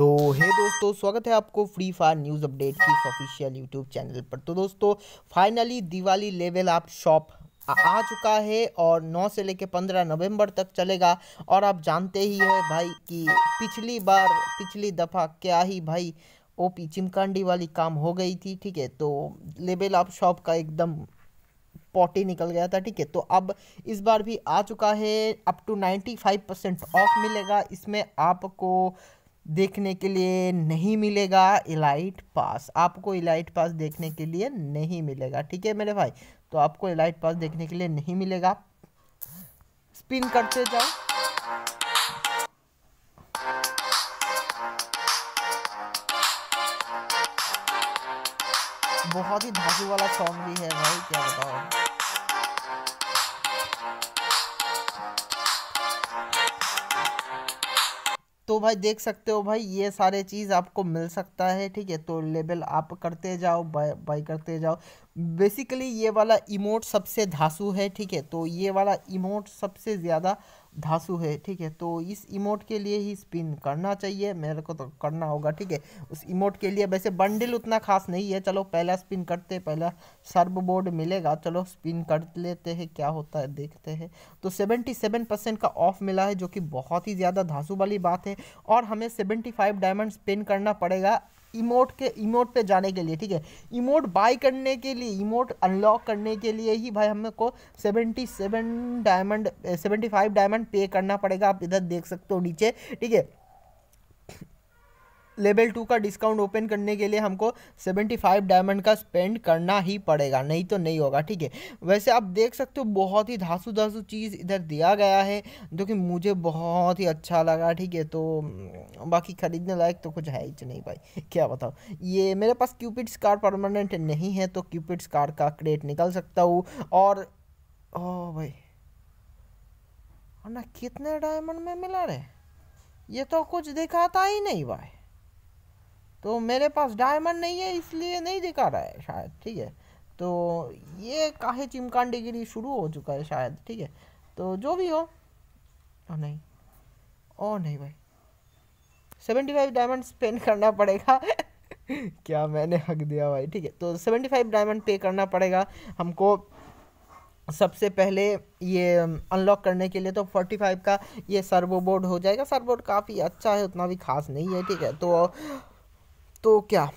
तो हे दोस्तों स्वागत है आपको फ्री फायर न्यूज़ अपडेट की ऑफिशियल यूट्यूब चैनल पर तो दोस्तों फाइनली दिवाली लेवल आप शॉप आ, चुका है और 9 से लेकर 15 नवंबर तक चलेगा और आप जानते ही है भाई कि पिछली बार पिछली दफ़ा क्या ही भाई ओपी चिमकांडी वाली काम हो गई थी ठीक है तो लेवल आप शॉप का एकदम पॉटी निकल गया था ठीक है तो अब इस बार भी आ चुका है up to ninety five percent off मिलेगा इसमें आपको देखने के लिए नहीं मिलेगा इलाइट पास आपको इलाइट पास देखने के लिए नहीं मिलेगा ठीक है मेरे भाई तो आपको इलाइट पास देखने के लिए नहीं मिलेगा स्पिन करते जाओ बहुत ही धाजू वाला सॉन्ग भी है भाई क्या बताओ तो भाई देख सकते हो भाई ये सारे चीज़ आपको मिल सकता है ठीक है तो लेवल आप करते जाओ बाई बाई करते जाओ बेसिकली ये वाला इमोट सबसे धासु है ठीक है तो ये वाला इमोट सबसे ज़्यादा धासु है ठीक है तो इस इमोट के लिए ही स्पिन करना चाहिए मेरे को तो करना होगा ठीक है उस इमोट के लिए वैसे बंडल उतना खास नहीं है चलो पहला स्पिन करते पहला सर्व बोर्ड मिलेगा चलो स्पिन कर लेते हैं क्या होता है देखते हैं तो सेवेंटी सेवन परसेंट का ऑफ मिला है जो कि बहुत ही ज़्यादा धासु वाली बात है और हमें सेवेंटी फाइव डायमंड स्पिन करना पड़ेगा इमोट के इमोट पे जाने के लिए ठीक है इमोट बाय करने के लिए इमोट अनलॉक करने के लिए ही भाई हमें को seventy seven diamond seventy five diamond पे करना पड़ेगा आप इधर देख सकते हो नीचे ठीक है लेवल टू का डिस्काउंट ओपन करने के लिए हमको सेवेंटी फाइव डायमंड का स्पेंड करना ही पड़ेगा नहीं तो नहीं होगा ठीक है वैसे आप देख सकते हो बहुत ही धासु धासु चीज़ इधर दिया गया है जो कि मुझे बहुत ही अच्छा लगा ठीक है तो बाकी ख़रीदने लायक तो कुछ है ही नहीं भाई क्या बताओ ये मेरे पास क्यूपिड्स कार परमानेंट नहीं है तो क्यूपिड्स कार का क्रेट निकल सकता हूँ और ओ भाई ना कितने डायमंड में मिला रहे ये तो कुछ दिखाता ही नहीं भाई तो मेरे पास डायमंड नहीं है इसलिए नहीं दिखा रहा है शायद ठीक है तो ये काहे गिरी शुरू हो चुका है शायद ठीक है तो जो भी हो ओ नहीं ओ नहीं भाई सेवेंटी फाइव डायमंड स्पेंड करना पड़ेगा क्या मैंने हक दिया भाई ठीक है तो सेवेंटी फाइव डायमंड पे करना पड़ेगा हमको सबसे पहले ये अनलॉक um, करने के लिए तो फोर्टी फाइव का ये सर्वो बोर्ड हो जाएगा सर्वो बोर्ड काफ़ी अच्छा है उतना भी खास नहीं है ठीक है तो तो क्या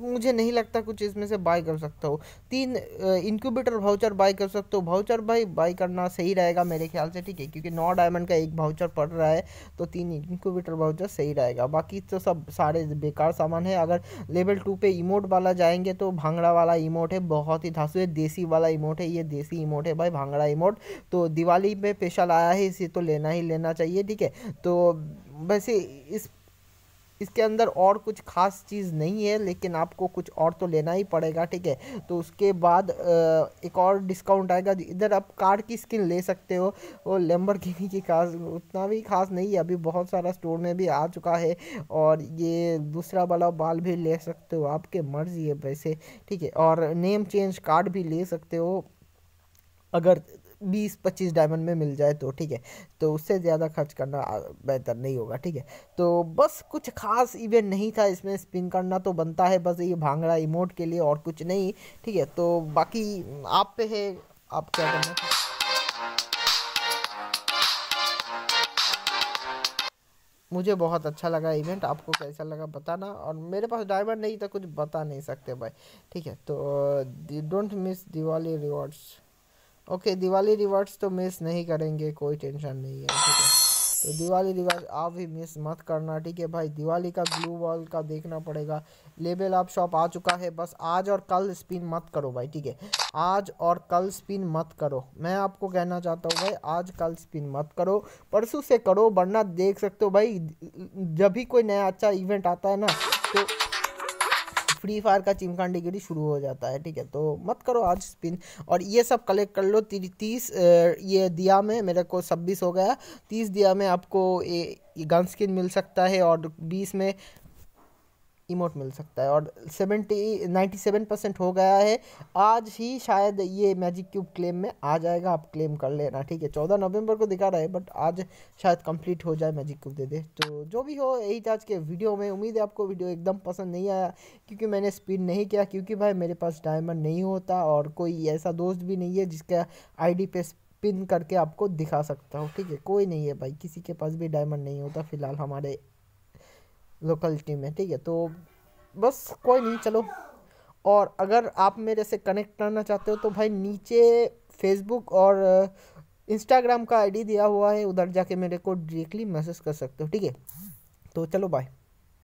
मुझे नहीं लगता कुछ इसमें से बाय कर सकता हो तीन इंक्यूबेटर भाउचर बाय कर सकते हो भाउचर भाई बाय करना सही रहेगा मेरे ख्याल से ठीक है क्योंकि नौ डायमंड का एक भाउचर पड़ रहा है तो तीन इंक्यूबेटर भाउचर सही रहेगा बाकी तो सब सारे बेकार सामान है अगर लेवल टू पे इमोट वाला जाएंगे तो भांगड़ा वाला इमोट है बहुत ही धासु है देसी वाला इमोट है ये देसी इमोट है भाई भांगड़ा इमोट तो दिवाली में स्पेशल आया है इसे तो लेना ही लेना चाहिए ठीक है तो वैसे इस इसके अंदर और कुछ खास चीज़ नहीं है लेकिन आपको कुछ और तो लेना ही पड़ेगा ठीक है तो उसके बाद एक और डिस्काउंट आएगा इधर आप कार की स्किन ले सकते हो वो लेम्बर की खास उतना भी खास नहीं है अभी बहुत सारा स्टोर में भी आ चुका है और ये दूसरा वाला बाल भी ले सकते हो आपके मर्जी है वैसे ठीक है और नेम चेंज कार्ड भी ले सकते हो अगर बीस पच्चीस डायमंड में मिल जाए तो ठीक है तो उससे ज़्यादा खर्च करना बेहतर नहीं होगा ठीक है तो बस कुछ खास इवेंट नहीं था इसमें स्पिन करना तो बनता है बस ये भांगड़ा इमोट के लिए और कुछ नहीं ठीक है तो बाकी आप पे है आप क्या करना मुझे बहुत अच्छा लगा इवेंट आपको कैसा लगा बताना और मेरे पास डायमंड नहीं था कुछ बता नहीं सकते भाई ठीक है तो don't miss Diwali rewards okay Diwali rewards तो मिस नहीं करेंगे कोई टेंशन नहीं है ठीक है तो दिवाली रिवाज आप भी मिस मत करना ठीक है भाई दिवाली का ग्लू वॉल का देखना पड़ेगा लेबल आप शॉप आ चुका है बस आज और कल स्पिन मत करो भाई ठीक है आज और कल स्पिन मत करो मैं आपको कहना चाहता हूँ भाई आज कल स्पिन मत करो परसों से करो वरना देख सकते हो भाई जब भी कोई नया अच्छा इवेंट आता है ना तो फ्री फायर का चिमकान डिग्री शुरू हो जाता है ठीक है तो मत करो आज स्पिन और ये सब कलेक्ट कर लो तीस ये दिया में मेरे को छब्बीस हो गया तीस दिया में आपको ये गन स्किन मिल सकता है और बीस में इमोट मिल सकता है और सेवेंटी नाइन्टी सेवन परसेंट हो गया है आज ही शायद ये मैजिक क्यूब क्लेम में आ जाएगा आप क्लेम कर लेना ठीक है चौदह नवंबर को दिखा रहा है बट आज शायद कंप्लीट हो जाए मैजिक क्यूब दे दे तो जो भी हो यही था आज के वीडियो में उम्मीद है आपको वीडियो एकदम पसंद नहीं आया क्योंकि मैंने स्पीड नहीं किया क्योंकि भाई मेरे पास डायमंड नहीं होता और कोई ऐसा दोस्त भी नहीं है जिसका आई पे पिन करके आपको दिखा सकता हूँ ठीक है कोई नहीं है भाई किसी के पास भी डायमंड नहीं होता फिलहाल हमारे लोकल टीम है ठीक है तो बस कोई नहीं चलो और अगर आप मेरे से कनेक्ट करना चाहते हो तो भाई नीचे फेसबुक और इंस्टाग्राम का आईडी दिया हुआ है उधर जाके मेरे को डायरेक्टली मैसेज कर सकते हो ठीक है तो चलो बाय